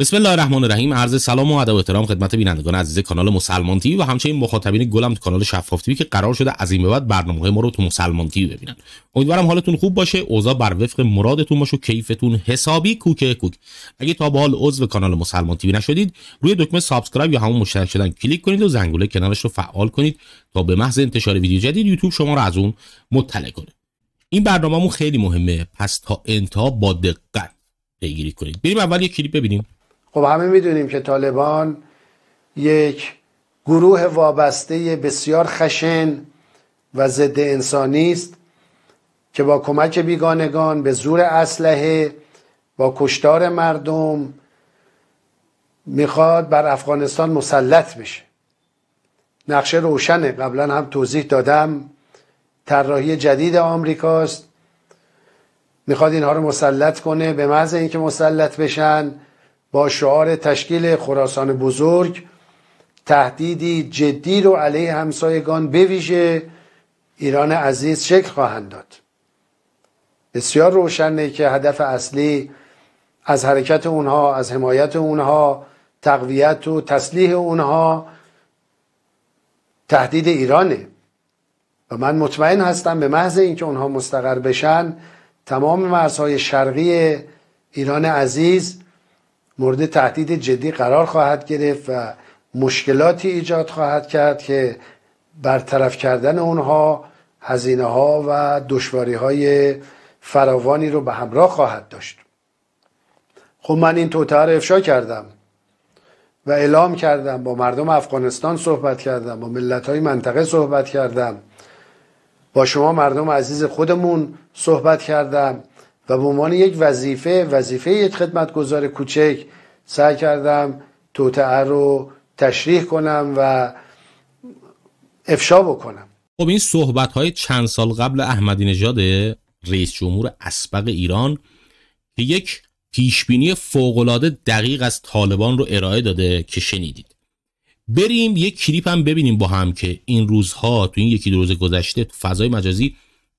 بسم الله الرحمن الرحیم عرض سلام و ادب و احترام خدمت بینندگان عزیز کانال مسلمان تیوی و همچنین مخاطبین گلم تو کانال شفاف تی که قرار شده از این به بعد برنامه ما رو تو مسلمان تیوی ببینن امیدوارم حالتون خوب باشه اوضاع بر وفق مرادتون باشه و کیفتون حسابی کوکه کوک اگه تا به حال عضو کانال مسلمان تیوی نشدید روی دکمه سابسکرایب یا همون مشترک شدن کلیک کنید و زنگوله کانالش رو فعال کنید تا به محض انتشار ویدیو جدید یوتیوب شما رو از اون مطلع کنه این برنامه‌مون خیلی مهمه پس تا انتها با دقت پیگیری کنید بریم اول یه کلیپ ببینیم خب همه میدونیم که طالبان یک گروه وابسته بسیار خشن و ضد انسانی است که با کمک بیگانگان به زور اسلحه با کشتار مردم میخواد بر افغانستان مسلط بشه نقشه روشنه قبلا هم توضیح دادم طراحی جدید آمریکاست میخواد اینها رو مسلط کنه به محض اینکه مسلط بشن با شعار تشکیل خراسان بزرگ تهدیدی جدی رو علیه همسایگان بویژه ایران عزیز شکل خواهند داد بسیار روشنه که هدف اصلی از حرکت اونها از حمایت اونها تقویت و تسلیح اونها تهدید ایرانه و من مطمئن هستم به محض اینکه اونها مستقر بشن تمام مرزهای شرقی ایران عزیز مورد تهدید جدی قرار خواهد گرفت و مشکلاتی ایجاد خواهد کرد که برطرف کردن اونها هزینه ها و دشواری های فراوانی رو به همراه خواهد داشت خب من این توتر رو افشا کردم و اعلام کردم با مردم افغانستان صحبت کردم با ملت های منطقه صحبت کردم با شما مردم عزیز خودمون صحبت کردم و به عنوان یک وظیفه وظیفه یک خدمتگزار کوچک سعی کردم توتعه رو تشریح کنم و افشا بکنم خب این صحبت های چند سال قبل احمدی نژاد رئیس جمهور اسبق ایران که یک پیشبینی فوقالعاده دقیق از طالبان رو ارائه داده که شنیدید بریم یک کلیپ هم ببینیم با هم که این روزها تو این یکی دو روز گذشته تو فضای مجازی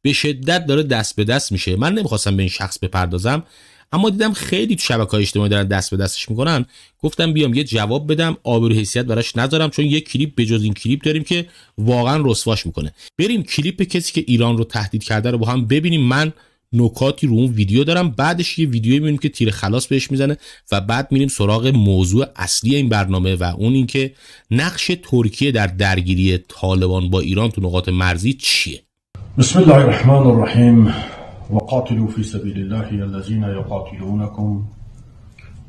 به شدت داره دست به دست میشه من نمیخواستم به این شخص بپردازم اما دیدم خیلی تو شبکه های اجتماعی دارن دست به دستش میکنن گفتم بیام یه جواب بدم آبرو حیثیت براش نذارم چون یه کلیپ به جز این کلیپ داریم که واقعا رسواش میکنه بریم کلیپ کسی که ایران رو تهدید کرده رو با هم ببینیم من نکاتی رو اون ویدیو دارم بعدش یه ویدیو میبینیم که تیر خلاص بهش میزنه و بعد میریم سراغ موضوع اصلی این برنامه و اون اینکه نقش ترکیه در درگیری طالبان با ایران تو نقاط مرزی چیه بسم الله الرحمن الرحیم وقاتلوا في سبيل الله الذين يقاتلونكم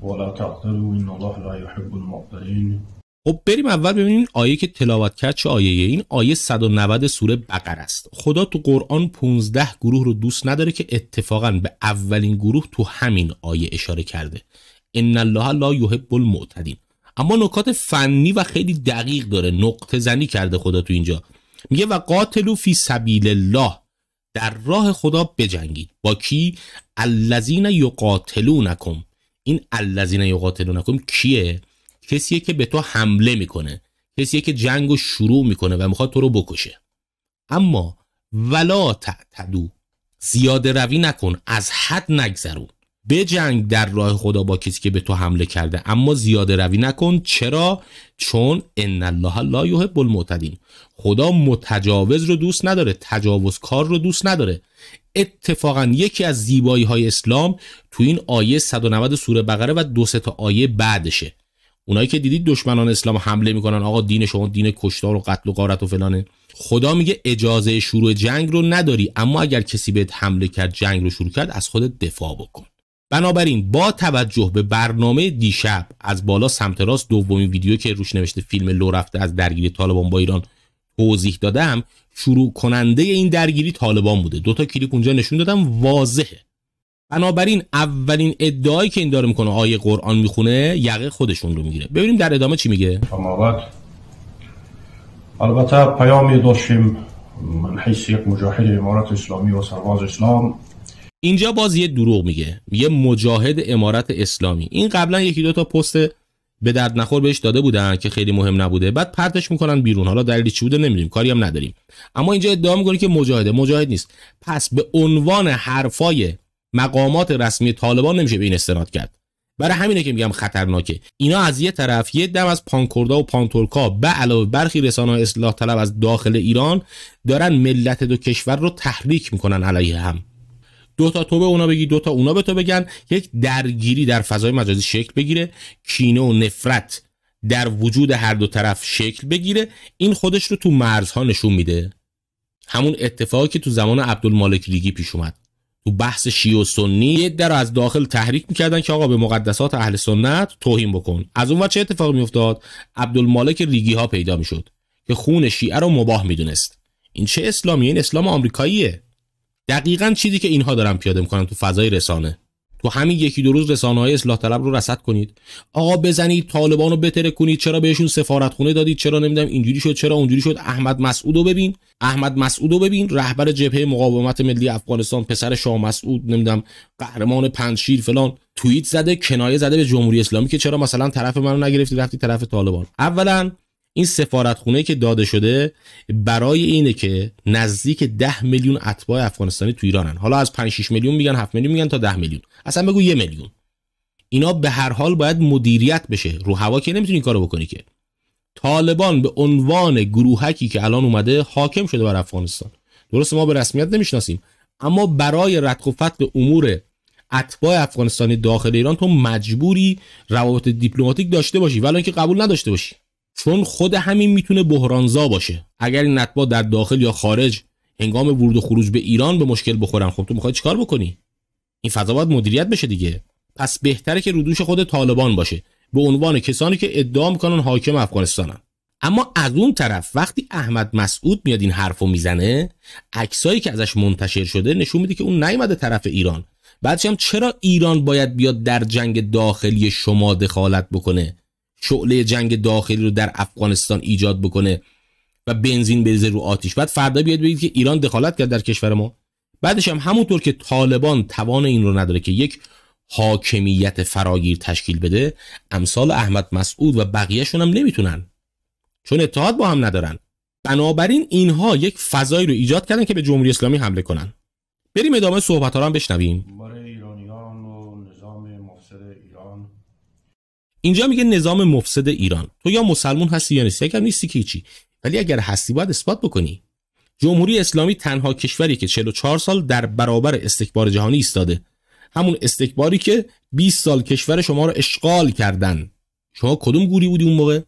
ولا تعتدوا ان الله لا يحب المعتدين خب بریم اول ببینیم آیه که تلاوت کرد چه آیه این آیه 190 سوره بقره است خدا تو قرآن 15 گروه رو دوست نداره که اتفاقا به اولین گروه تو همین آیه اشاره کرده ان الله لا یحب المعتدین اما نکات فنی و خیلی دقیق داره نقطه زنی کرده خدا تو اینجا میگه و قاتلو فی سبیل الله در راه خدا بجنگید با کی الذین یقاتلونکم این الذین یقاتلونکم کیه کسیه که به تو حمله میکنه کسیه که جنگ شروع میکنه و میخواد تو رو بکشه اما ولا تعتدو زیاده روی نکن از حد نگذرون بجنگ در راه خدا با کسی که به تو حمله کرده اما زیاده روی نکن چرا چون ان الله لا یحب المعتدین خدا متجاوز رو دوست نداره کار رو دوست نداره اتفاقا یکی از زیبایی های اسلام تو این آیه 190 سوره بقره و دو تا آیه بعدشه اونایی که دیدید دشمنان اسلام حمله میکنن آقا دین شما دین کشتار و قتل و قارت و فلانه خدا میگه اجازه شروع جنگ رو نداری اما اگر کسی بهت حمله کرد جنگ رو شروع کرد از خودت دفاع بکن بنابراین با توجه به برنامه دیشب از بالا سمت راست دومین ویدیو که روش نوشته فیلم لو رفته از درگیری طالبان با ایران توضیح دادم شروع کننده این درگیری طالبان بوده دو تا کلیک اونجا نشون دادم واضحه بنابراین اولین ادعایی که این داره میکنه آیه قرآن میخونه یقه خودشون رو میگیره ببینیم در ادامه چی میگه البته پیامی داشتیم من یک مجاهد امارات اسلامی و سرباز اسلام اینجا باز یه دروغ میگه یه مجاهد امارت اسلامی این قبلا یکی دو تا پست به درد نخور بهش داده بودن که خیلی مهم نبوده بعد پرتش میکنن بیرون حالا دلیلی چی بوده نمیدونیم کاری هم نداریم اما اینجا ادعا میکنه که مجاهده مجاهد نیست پس به عنوان حرفای مقامات رسمی طالبان نمیشه به این استناد کرد برای همینه که میگم خطرناکه اینا از یه طرف یه دم از پانکوردا و پانتورکا به علاوه برخی رسانه اصلاح طلب از داخل ایران دارن ملت دو کشور رو تحریک میکنن علیه هم دو تا تو به اونا بگی دو تا اونا به تو بگن یک درگیری در فضای مجازی شکل بگیره کینه و نفرت در وجود هر دو طرف شکل بگیره این خودش رو تو مرزها نشون میده همون اتفاقی که تو زمان عبدالمالک ریگی پیش اومد تو بحث شیعه و سنی یه در از داخل تحریک میکردن که آقا به مقدسات اهل سنت توهین بکن از اون وقت چه اتفاقی میافتاد عبدالمالک ریگی ها پیدا میشد که خون شیعه رو مباه میدونست این چه اسلامیه این اسلام آمریکاییه دقیقا چیزی که اینها دارن پیاده میکنن تو فضای رسانه تو همین یکی دو روز رسانه های اصلاح طلب رو رصد کنید آقا بزنید طالبان رو بتره کنید چرا بهشون سفارت خونه دادید چرا نمیدونم اینجوری شد چرا اونجوری شد احمد مسعود رو ببین احمد مسعود رو ببین رهبر جبهه مقاومت ملی افغانستان پسر شاه مسعود نمیدونم قهرمان پنجشیر فلان توییت زده کنایه زده به جمهوری اسلامی که چرا مثلا طرف منو نگرفتی رفتی طرف طالبان اولا این سفارت خونه که داده شده برای اینه که نزدیک 10 میلیون اتباع افغانستانی تو ایرانن حالا از 5 6 میلیون میگن 7 میلیون میگن تا 10 میلیون اصلا بگو 1 میلیون اینا به هر حال باید مدیریت بشه رو هوا که نمیتونی کارو بکنی که طالبان به عنوان گروهکی که الان اومده حاکم شده بر افغانستان درست ما به رسمیت نمیشناسیم اما برای رتق و امور اتباع افغانستانی داخل ایران تو مجبوری روابط دیپلماتیک داشته باشی ولی اینکه قبول نداشته باشی چون خود همین میتونه بحرانزا باشه اگر این نتبا در داخل یا خارج هنگام ورود و خروج به ایران به مشکل بخورن خب تو میخوای چیکار بکنی این فضا باید مدیریت بشه دیگه پس بهتره که رودوش خود طالبان باشه به عنوان کسانی که ادعا میکنن حاکم افغانستانن اما از اون طرف وقتی احمد مسعود میاد این حرفو میزنه عکسایی که ازش منتشر شده نشون میده که اون نیومده طرف ایران بعدش هم چرا ایران باید بیاد در جنگ داخلی شما دخالت بکنه شعله جنگ داخلی رو در افغانستان ایجاد بکنه و بنزین بریزه رو آتیش بعد فردا بیاد بگید که ایران دخالت کرد در کشور ما بعدش هم همونطور که طالبان توان این رو نداره که یک حاکمیت فراگیر تشکیل بده امثال احمد مسعود و بقیهشون هم نمیتونن چون اتحاد با هم ندارن بنابراین اینها یک فضایی رو ایجاد کردن که به جمهوری اسلامی حمله کنن بریم ادامه صحبت ها هم بشنویم اینجا میگه نظام مفسد ایران تو یا مسلمون هستی یا نیستی اگر نیستی که چی ولی اگر هستی باید اثبات بکنی جمهوری اسلامی تنها کشوری که 44 سال در برابر استکبار جهانی ایستاده همون استکباری که 20 سال کشور شما رو اشغال کردن شما کدوم گوری بودی اون موقع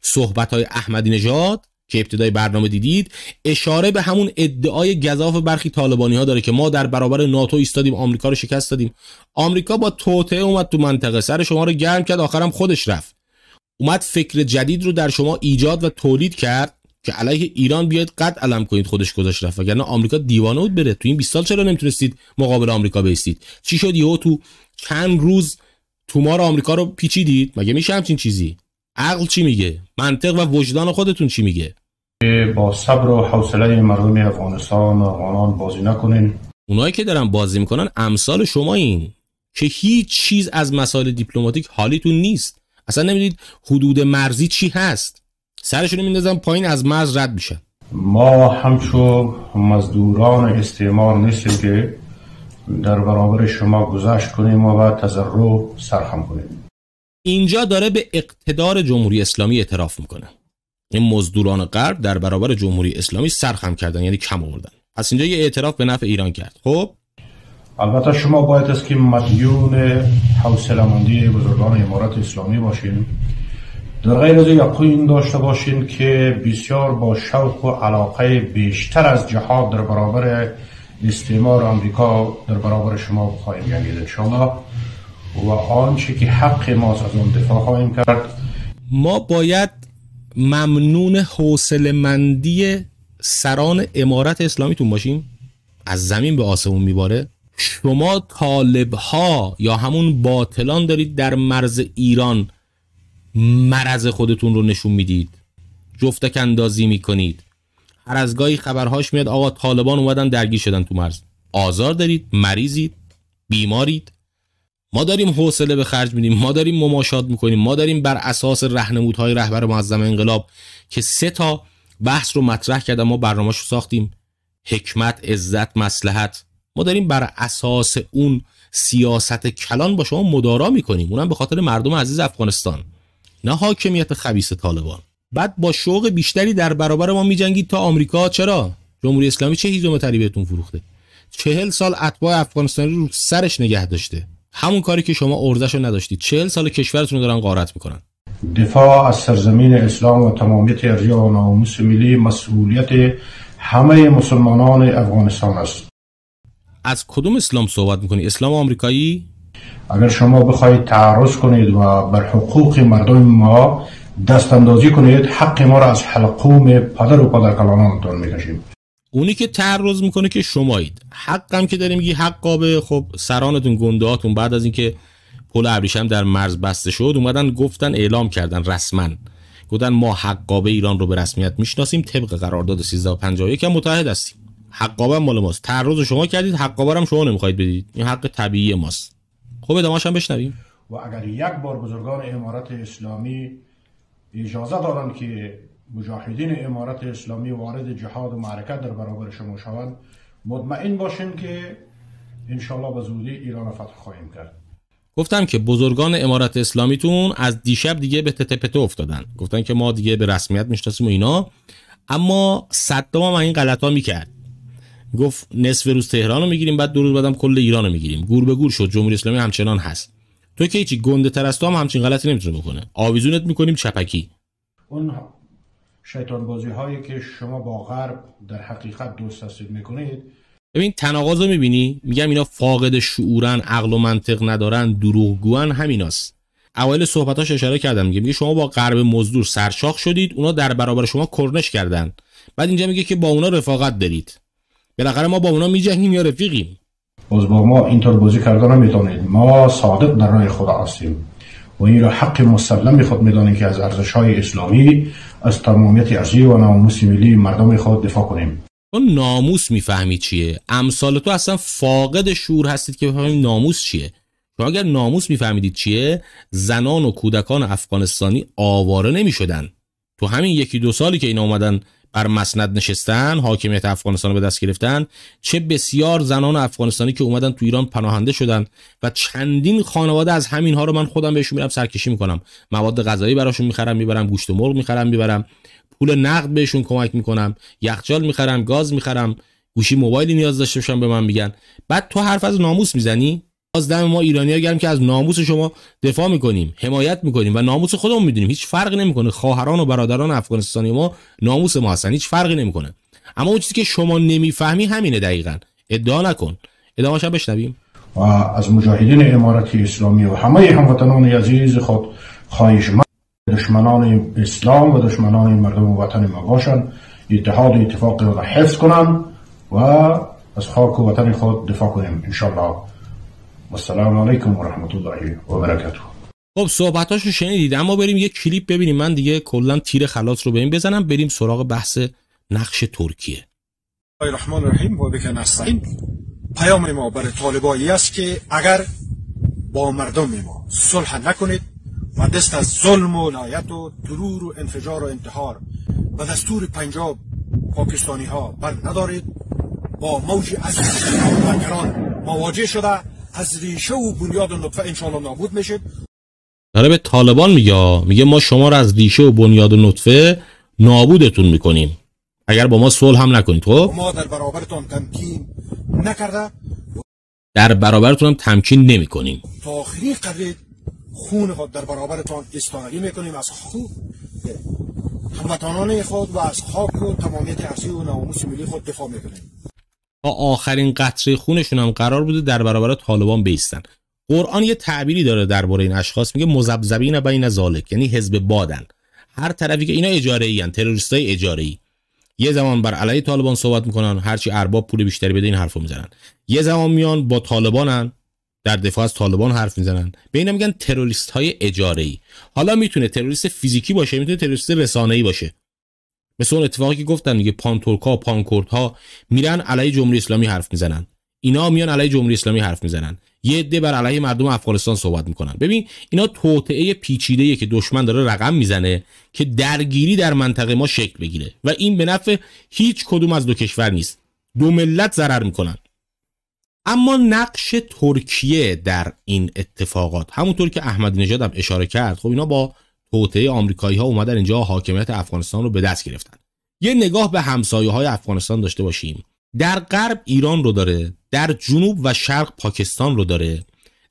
صحبت های احمدی نژاد که ابتدای برنامه دیدید اشاره به همون ادعای گذاف برخی طالبانی ها داره که ما در برابر ناتو ایستادیم آمریکا رو شکست دادیم آمریکا با توطعه اومد تو منطقه سر شما رو گرم کرد آخرم خودش رفت اومد فکر جدید رو در شما ایجاد و تولید کرد که علیه ایران بیاد قد علم کنید خودش گذاشت رفت وگرنه آمریکا دیوانه بود بره تو این 20 سال چرا نمیتونستید مقابل آمریکا بیستید چی شد یهو تو چند روز تو تومار آمریکا رو پیچیدید مگه میشه همچین چیزی عقل چی میگه منطق و وجدان خودتون چی میگه با صبر و حوصله مردم افغانستان و بازی نکنین اونایی که دارن بازی میکنن امثال شما این که هیچ چیز از مسائل دیپلماتیک حالیتون نیست اصلا نمیدید حدود مرزی چی هست سرشون میندازن پایین از مرز رد میشه ما همچو مزدوران استعمار نیستیم که در برابر شما گذشت کنیم و بعد رو سرخم کنیم اینجا داره به اقتدار جمهوری اسلامی اعتراف میکنه این یعنی مزدوران غرب در برابر جمهوری اسلامی سرخم کردن یعنی کم آوردن پس اینجا یه اعتراف به نفع ایران کرد خب البته شما باید است که مدیون حوصله‌مندی بزرگان امارات اسلامی باشین در غیر از یقین داشته باشین که بسیار با شوق و علاقه بیشتر از جهاد در برابر استعمار آمریکا در برابر شما خواهیم شما و آنچه که حق ما از اون دفاع خواهیم کرد ما باید ممنون حوصله مندی سران امارت اسلامیتون باشیم از زمین به آسمون میباره شما طالب ها یا همون باطلان دارید در مرز ایران مرز خودتون رو نشون میدید جفتک اندازی میکنید هر از گاهی خبرهاش میاد آقا طالبان اومدن درگیر شدن تو مرز آزار دارید مریضید بیمارید ما داریم حوصله به خرج میدیم ما داریم مماشات میکنیم ما داریم بر اساس رهنمودهای رهبر معظم انقلاب که سه تا بحث رو مطرح کرد ما برنامهش رو ساختیم حکمت عزت مسلحت ما داریم بر اساس اون سیاست کلان با شما مدارا میکنیم اونم به خاطر مردم عزیز افغانستان نه حاکمیت خبیس طالبان بعد با شوق بیشتری در برابر ما میجنگید تا آمریکا چرا جمهوری اسلامی چه هیزم بهتون فروخته چهل سال اتباع افغانستانی رو سرش نگه داشته همون کاری که شما ارزشو نداشتید چهل سال کشورتون رو دارن غارت میکنن دفاع از سرزمین اسلام و تمامیت ارجاع و ناموس ملی مسئولیت همه مسلمانان افغانستان است از کدوم اسلام صحبت میکنی؟ اسلام آمریکایی؟ اگر شما بخواید تعرض کنید و بر حقوق مردم ما دست اندازی کنید حق ما را از حلقوم پدر و پدرکلانانتان میکشیم اونی که تعرض میکنه که شمایید حقم که داریم میگی حق خب سرانتون گندهاتون بعد از اینکه پل ابریشم در مرز بسته شد اومدن گفتن اعلام کردن رسما گفتن ما حقابه ایران رو به رسمیت میشناسیم طبق قرارداد 1351 هم متحد هستیم حقابه مال ماست تعرض شما کردید حقابه هم شما نمیخواید بدید این حق طبیعی ماست خب ادامه‌اش هم بشنویم و اگر یک بار بزرگان امارات اسلامی اجازه دارن که مجاهدین امارت اسلامی وارد جهاد و معرکت در برابر شما شوند مطمئن باشین که انشالله به زودی ایران فتح خواهیم کرد گفتم که بزرگان امارت اسلامیتون از دیشب دیگه به تتپته افتادن گفتن که ما دیگه به رسمیت میشناسیم و اینا اما صدام هم این غلط ها میکرد گفت نصف روز تهران رو میگیریم بعد دو روز بعدم کل ایران رو میگیریم گور به گور شد جمهوری اسلامی همچنان هست تو که هیچی گنده تر از تو همچین غلطی نمیتونه بکنه آویزونت میکنیم چپکی اون شیطان بازی هایی که شما با غرب در حقیقت دوست هستید میکنید ببین تناقض رو میبینی میگم اینا فاقد شعورن عقل و منطق ندارن دروغگوان همیناست اوایل صحبتاش اشاره کردم میگه میگه شما با غرب مزدور سرشاخ شدید اونا در برابر شما کرنش کردن بعد اینجا میگه که با اونا رفاقت دارید بالاخره ما با اونا میجنگیم یا رفیقیم باز با ما اینطور بازی کردن نمیتونید ما صادق در راه خدا هستیم و این را حق مسلم که از ارزش های اسلامی از تمامیت ارضی و ناموس ملی مردم خود دفاع کنیم اون ناموس میفهمی چیه امثال تو اصلا فاقد شور هستید که بفهمید ناموس چیه شما اگر ناموس میفهمیدید چیه زنان و کودکان افغانستانی آواره نمیشدن تو همین یکی دو سالی که اینا اومدن بر مسند نشستن حاکمیت افغانستان رو به دست گرفتن چه بسیار زنان افغانستانی که اومدن تو ایران پناهنده شدن و چندین خانواده از همین ها رو من خودم بهشون میرم سرکشی میکنم مواد غذایی براشون میخرم میبرم گوشت و مرغ میخرم میبرم پول نقد بهشون کمک میکنم یخچال میخرم گاز میخرم گوشی موبایلی نیاز داشته باشم به من میگن بعد تو حرف از ناموس میزنی باز دم ما ایرانی‌ها گرم که از ناموس شما دفاع میکنیم حمایت میکنیم و ناموس خودمون میدونیم هیچ فرقی نمیکنه خواهران و برادران افغانستانی ما ناموس ما هستن هیچ فرقی نمیکنه اما اون چیزی که شما نمیفهمی همینه دقیقا ادعا نکن ادامه بشنویم و از مجاهدین امارت اسلامی و همه هموطنان عزیز خود خواهش دشمنان اسلام و دشمنان مردم وطن ما باشن اتحاد اتفاق را حفظ کنن و از خاک و وطن خود دفاع کنیم و السلام علیکم و رحمت الله و برکاته خب صحبتاشو شنیدید اما بریم یه کلیپ ببینیم من دیگه کلا تیر خلاص رو به بزنم بریم سراغ بحث نقش ترکیه رحمان رحیم و بکن استعین پیام ما برای طالبایی است که اگر با مردم ما صلح نکنید و دست از ظلم و لایت و درور و انفجار و انتحار و دستور پنجاب پاکستانی ها بر ندارید با موج از و مواجه شده از ریشه و بنیاد نطفه انشاءالله نابود میشه داره به طالبان میگه میگه ما شما رو از ریشه و بنیاد و نطفه نابودتون میکنیم اگر با ما صلح هم نکنید خب ما در برابرتون تمکین نکرده در برابرتون هم تمکین نمی کنیم تا آخری قدرت خون خود در برابرتان استانگی میکنیم از خود هموطنان خود و از خاک و تمامیت ارضی و ناموس ملی خود دفاع میکنیم تا آخرین قطره خونشون هم قرار بوده در برابر طالبان بیستن قرآن یه تعبیری داره درباره این اشخاص میگه مذبذبین بین ذالک یعنی حزب بادن هر طرفی که اینا اجاره ای تروریستای اجاره ای یه زمان بر علیه طالبان صحبت میکنن هرچی ارباب پول بیشتری بده این حرفو میزنن یه زمان میان با طالبانن در دفاع از طالبان حرف میزنن به اینا میگن تروریست های اجاره ای حالا میتونه تروریست فیزیکی باشه میتونه تروریست رسانه ای باشه مثل اون اتفاقی که گفتن دیگه پان ها میرن علیه جمهوری اسلامی حرف میزنن اینا میان علیه جمهوری اسلامی حرف میزنن یه عده بر علیه مردم افغانستان صحبت میکنن ببین اینا توطعه پیچیده که دشمن داره رقم میزنه که درگیری در منطقه ما شکل بگیره و این به نفع هیچ کدوم از دو کشور نیست دو ملت ضرر میکنن اما نقش ترکیه در این اتفاقات همونطور که احمد نژاد هم اشاره کرد خب اینا با توطعه آمریکایی ها اومدن اینجا حاکمیت افغانستان رو به دست گرفتن یه نگاه به همسایه های افغانستان داشته باشیم در غرب ایران رو داره در جنوب و شرق پاکستان رو داره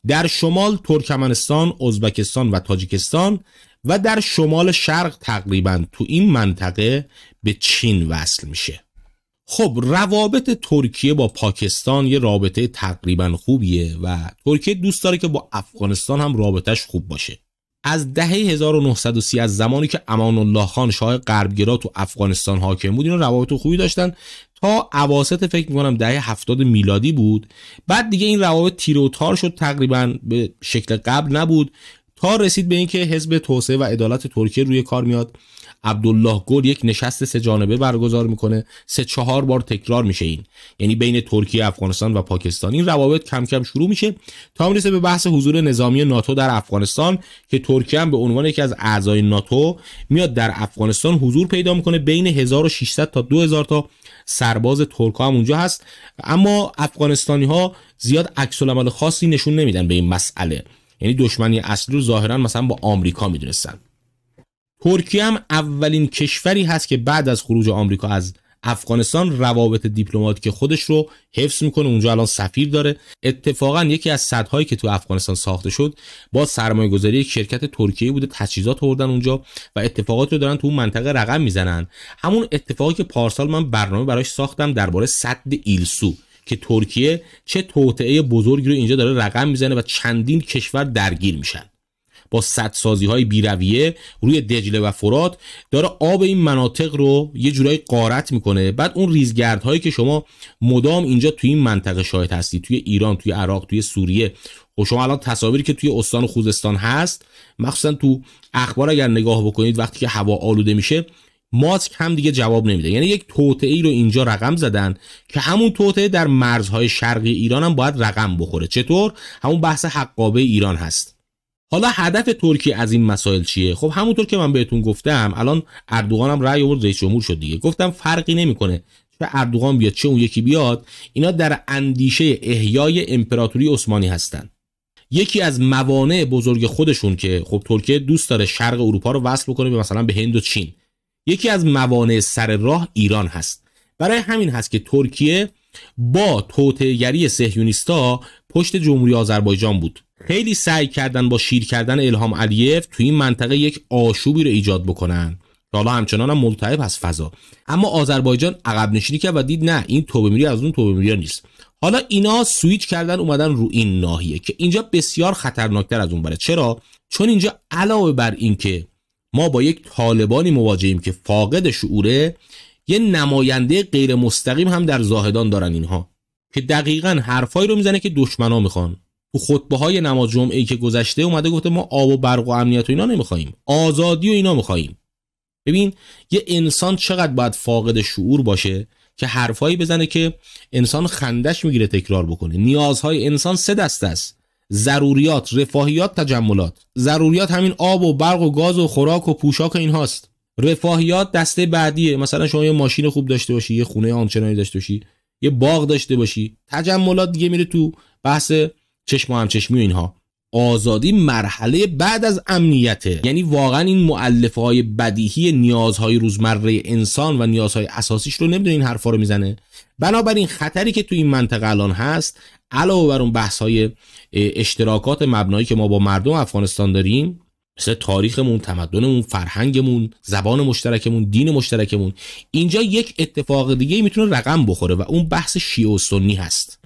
در شمال ترکمنستان، ازبکستان و تاجیکستان و در شمال شرق تقریبا تو این منطقه به چین وصل میشه خب روابط ترکیه با پاکستان یه رابطه تقریبا خوبیه و ترکیه دوست داره که با افغانستان هم رابطهش خوب باشه از دهه 1930 از زمانی که امان الله خان شاه غربگرا تو افغانستان حاکم بود اینا روابط خوبی داشتن تا اواسط فکر میکنم دهه 70 میلادی بود بعد دیگه این روابط تیر و تار شد تقریبا به شکل قبل نبود تا رسید به اینکه حزب توسعه و عدالت ترکیه روی کار میاد عبدالله گل یک نشست سه جانبه برگزار میکنه سه چهار بار تکرار میشه این یعنی بین ترکیه افغانستان و پاکستان این روابط کم کم شروع میشه تا میرسه به بحث حضور نظامی ناتو در افغانستان که ترکیه هم به عنوان یکی از اعضای ناتو میاد در افغانستان حضور پیدا میکنه بین 1600 تا 2000 تا سرباز ترک هم اونجا هست اما افغانستانی ها زیاد عکس خاصی نشون نمیدن به این مسئله یعنی دشمنی اصلی رو ظاهرا مثلا با آمریکا میدونستن ترکیه هم اولین کشوری هست که بعد از خروج آمریکا از افغانستان روابط دیپلماتیک خودش رو حفظ میکنه اونجا الان سفیر داره اتفاقا یکی از صدهایی که تو افغانستان ساخته شد با سرمایه گذاری یک شرکت ترکیه بوده تجهیزات آوردن اونجا و اتفاقات رو دارن تو اون منطقه رقم میزنن همون اتفاقی که پارسال من برنامه براش ساختم درباره سد ایلسو که ترکیه چه توطعه بزرگی رو اینجا داره رقم میزنه و چندین کشور درگیر میشن با سازی های بیرویه روی دجله و فرات داره آب این مناطق رو یه جورایی قارت میکنه بعد اون ریزگرد هایی که شما مدام اینجا توی این منطقه شاهد هستی توی ایران توی عراق توی سوریه و خب شما الان تصاویری که توی استان خوزستان هست مخصوصا تو اخبار اگر نگاه بکنید وقتی که هوا آلوده میشه ماسک هم دیگه جواب نمیده یعنی یک توطعه ای رو اینجا رقم زدن که همون توطعه در مرزهای شرقی ایران هم باید رقم بخوره چطور همون بحث حقابه ایران هست حالا هدف ترکیه از این مسائل چیه خب همونطور که من بهتون گفتم الان اردوغان هم رأی آورد رئیس جمهور شد دیگه گفتم فرقی نمیکنه چه اردوغان بیاد چه اون یکی بیاد اینا در اندیشه احیای امپراتوری عثمانی هستند یکی از موانع بزرگ خودشون که خب ترکیه دوست داره شرق اروپا رو وصل بکنه به مثلا به هند و چین یکی از موانع سر راه ایران هست برای همین هست که ترکیه با توتگری سهیونیستا پشت جمهوری آذربایجان بود خیلی سعی کردن با شیر کردن الهام علیف تو این منطقه یک آشوبی رو ایجاد بکنن که حالا همچنان هم ملتعب از فضا اما آذربایجان عقب نشینی کرد و دید نه این توبه میری از اون توبه میری نیست حالا اینا سویچ کردن اومدن رو این ناحیه که اینجا بسیار خطرناکتر از اون بره چرا چون اینجا علاوه بر اینکه ما با یک طالبانی مواجهیم که فاقد شعوره یه نماینده غیر مستقیم هم در زاهدان دارن اینها که دقیقا حرفایی رو میزنه که دشمنا میخوان تو خطبه های نماز جمعه که گذشته اومده گفته ما آب و برق و امنیت و اینا نمیخوایم آزادی و اینا میخوایم ببین یه انسان چقدر باید فاقد شعور باشه که حرفایی بزنه که انسان خندش میگیره تکرار بکنه نیازهای انسان سه دست است ضروریات رفاهیات تجملات ضروریات همین آب و برق و گاز و خوراک و پوشاک این هاست رفاهیات دسته بعدیه مثلا شما یه ماشین خوب داشته باشی یه خونه آنچنانی داشته باشی یه باغ داشته باشی تجملات دیگه میره تو بحث چشم و همچشمی و اینها آزادی مرحله بعد از امنیته یعنی واقعا این معلفه های بدیهی نیازهای روزمره انسان و نیازهای اساسیش رو نمیدونه این حرفا رو میزنه بنابراین خطری که تو این منطقه الان هست علاوه بر اون بحث های اشتراکات مبنایی که ما با مردم افغانستان داریم مثل تاریخمون، تمدنمون، فرهنگمون، زبان مشترکمون، دین مشترکمون اینجا یک اتفاق دیگه میتونه رقم بخوره و اون بحث شیعه و سنی هست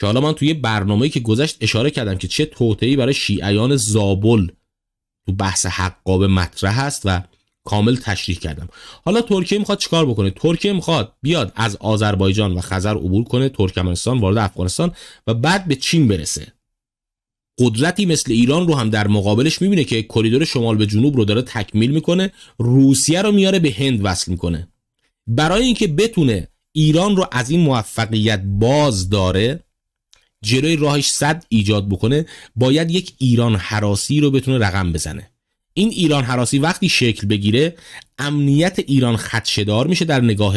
که حالا من توی برنامه که گذشت اشاره کردم که چه توطئه‌ای برای شیعیان زابل تو بحث حقاب مطرح هست و کامل تشریح کردم حالا ترکیه میخواد چیکار بکنه ترکیه میخواد بیاد از آذربایجان و خزر عبور کنه ترکمنستان وارد افغانستان و بعد به چین برسه قدرتی مثل ایران رو هم در مقابلش میبینه که کریدور شمال به جنوب رو داره تکمیل میکنه روسیه رو میاره به هند وصل میکنه برای اینکه بتونه ایران رو از این موفقیت باز داره جلوی راهش صد ایجاد بکنه باید یک ایران حراسی رو بتونه رقم بزنه این ایران حراسی وقتی شکل بگیره امنیت ایران خدشدار میشه در نگاه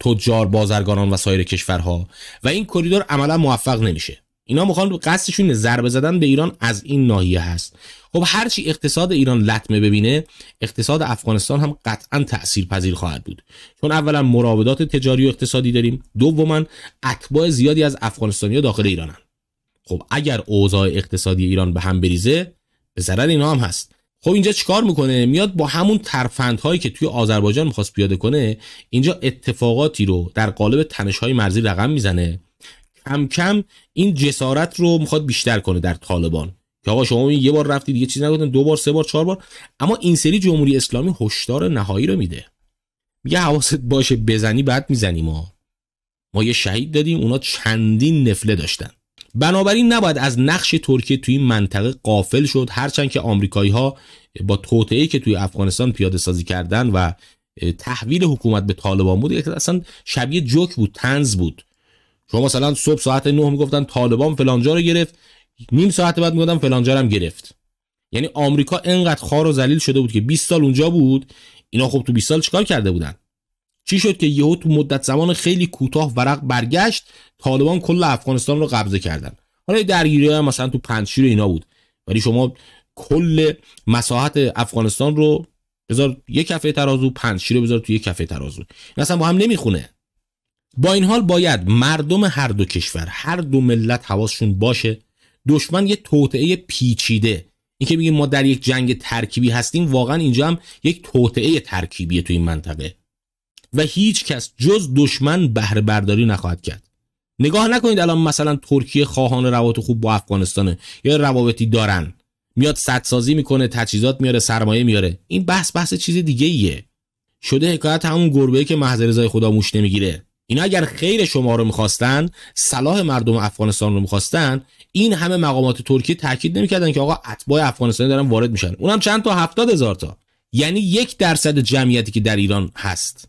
تجار بازرگانان و سایر کشورها و این کریدور عملا موفق نمیشه اینا میخوان قصدشون ضربه زدن به ایران از این ناحیه هست خب هرچی اقتصاد ایران لطمه ببینه اقتصاد افغانستان هم قطعا تأثیر پذیر خواهد بود چون اولا مراودات تجاری و اقتصادی داریم دوما اتباع زیادی از افغانستانیها داخل ایرانن خب اگر اوضاع اقتصادی ایران به هم بریزه به ضرر اینا هم هست خب اینجا چیکار میکنه میاد با همون ترفندهایی که توی آذربایجان میخواست پیاده کنه اینجا اتفاقاتی رو در قالب تنشهای مرزی رقم میزنه کم کم این جسارت رو میخواد بیشتر کنه در طالبان که آقا شما یه بار رفتید یه چیزی نگفتن دو بار سه بار چهار بار اما این سری جمهوری اسلامی هشدار نهایی رو میده میگه حواست باشه بزنی بعد میزنی ما ما یه شهید دادیم اونا چندین نفله داشتن بنابراین نباید از نقش ترکیه توی این منطقه قافل شد هرچند که آمریکایی ها با توطئه‌ای که توی افغانستان پیاده سازی کردن و تحویل حکومت به طالبان بود اصلا شبیه جوک بود تنز بود شما خب مثلا صبح ساعت 9 میگفتن طالبان فلان جا رو گرفت نیم ساعت بعد میگفتن جا هم گرفت یعنی آمریکا انقدر خار و ذلیل شده بود که 20 سال اونجا بود اینا خب تو 20 سال چیکار کرده بودن چی شد که یهو تو مدت زمان خیلی کوتاه ورق برگشت طالبان کل افغانستان رو قبضه کردن حالا درگیری هم مثلا تو پنجشیر اینا بود ولی شما کل مساحت افغانستان رو بذار یک کفه ترازو پنجشیر بذار تو یک کفه ترازو این اصلا با هم نمیخونه با این حال باید مردم هر دو کشور هر دو ملت حواسشون باشه دشمن یه توطعه پیچیده این که ما در یک جنگ ترکیبی هستیم واقعا اینجا هم یک توطعه ترکیبی تو این منطقه و هیچ کس جز دشمن بهره برداری نخواهد کرد نگاه نکنید الان مثلا ترکیه خواهان روابط خوب با افغانستانه یا روابطی دارن میاد سدسازی میکنه تجهیزات میاره سرمایه میاره این بحث بحث چیز دیگه ایه شده حکایت همون گربه که محضر خدا موش نمیگیره اینا اگر خیر شما رو میخواستن صلاح مردم افغانستان رو میخواستن این همه مقامات ترکیه تاکید نمیکردن که آقا اتباع افغانستانی دارن وارد میشن اونم چند تا هفتاد هزار تا یعنی یک درصد جمعیتی که در ایران هست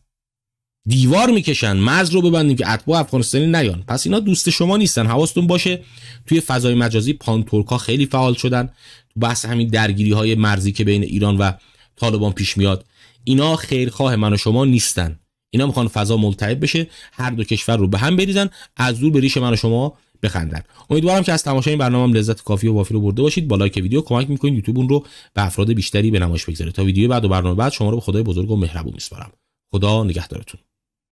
دیوار میکشن مرز رو ببندیم که اتباع افغانستانی نیان پس اینا دوست شما نیستن حواستون باشه توی فضای مجازی ترکا خیلی فعال شدن تو بحث همین درگیری های مرزی که بین ایران و طالبان پیش میاد اینا خیرخواه من و شما نیستن اینا میخوان فضا ملتهب بشه هر دو کشور رو به هم بریزن از دور به ریش من و شما بخندن امیدوارم که از تماشای این برنامه هم لذت کافی و وافی رو برده باشید با لایک ویدیو کمک میکنید یوتیوب اون رو به افراد بیشتری به نمایش بگذاره تا ویدیو بعد و برنامه بعد شما رو به خدای بزرگ و مهربون میسپارم خدا نگهدارتون